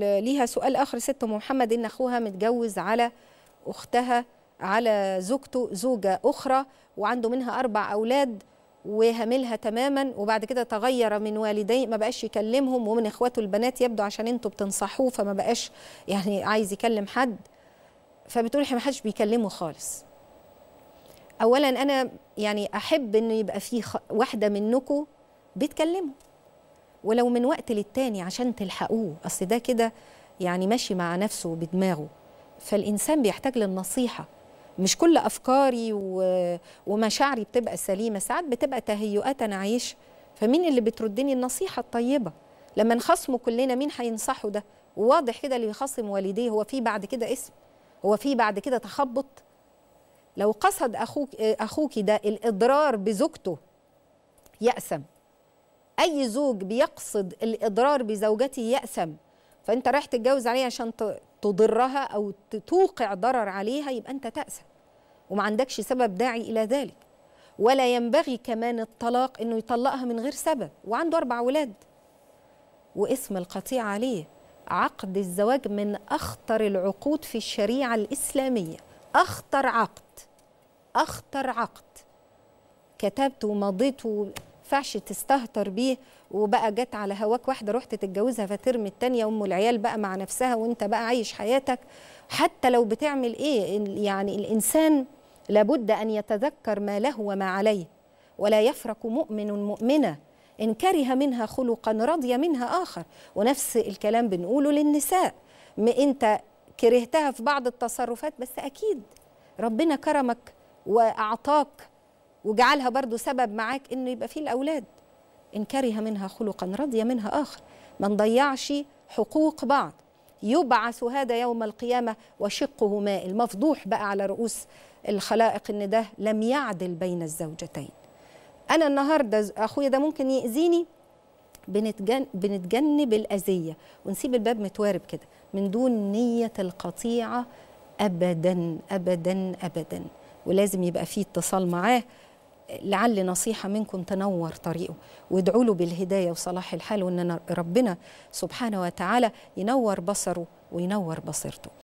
ليها سؤال اخر ست ام محمد ان اخوها متجوز على اختها على زوجته زوجه اخرى وعنده منها اربع اولاد وهاملها تماما وبعد كده تغير من والديه ما بقاش يكلمهم ومن اخواته البنات يبدو عشان انتوا بتنصحوه فما بقاش يعني عايز يكلم حد فبتقول احنا ما حدش بيكلمه خالص اولا انا يعني احب انه يبقى في واحده منكم بتكلمه ولو من وقت للتاني عشان تلحقوه اصل ده كده يعني ماشي مع نفسه بدماغه فالانسان بيحتاج للنصيحه مش كل افكاري و... ومشاعري بتبقى سليمه ساعات بتبقى تهيؤات انا عايش فمين اللي بتردني النصيحه الطيبه لما نخصمه كلنا مين هينصحه ده وواضح كده اللي يخصم والديه هو في بعد كده اسم هو في بعد كده تخبط لو قصد اخوك اخوك ده الاضرار بزوجته يأسم اي زوج بيقصد الاضرار بزوجته ياثم فانت رايح تتجوز عليها عشان تضرها او توقع ضرر عليها يبقى انت تاثم وما عندكش سبب داعي الى ذلك ولا ينبغي كمان الطلاق انه يطلقها من غير سبب وعنده اربع اولاد واسم القطيع عليه عقد الزواج من اخطر العقود في الشريعه الاسلاميه اخطر عقد اخطر عقد كتبته ومضيته ينفعش تستهتر بيه وبقى جت على هواك واحده رحت تتجوزها فترمي الثانيه ام العيال بقى مع نفسها وانت بقى عايش حياتك حتى لو بتعمل ايه يعني الانسان لابد ان يتذكر ما له وما عليه ولا يفرق مؤمن مؤمنه ان كره منها خلقا رضي منها اخر ونفس الكلام بنقوله للنساء انت كرهتها في بعض التصرفات بس اكيد ربنا كرمك واعطاك وجعلها برضو سبب معاك انه يبقى فيه الاولاد ان كره منها خلقا رضي منها اخر ما نضيعش حقوق بعض يبعث هذا يوم القيامه وشقه مائل مفضوح بقى على رؤوس الخلائق ان ده لم يعدل بين الزوجتين انا النهارده اخويا ده ممكن ياذيني بنتجن... بنتجنب الاذيه ونسيب الباب متوارب كده من دون نيه القطيعه ابدا ابدا ابدا ولازم يبقى فيه اتصال معاه لعل نصيحة منكم تنور طريقه وادعوا له بالهداية وصلاح الحال وأن ربنا سبحانه وتعالى ينور بصره وينور بصيرته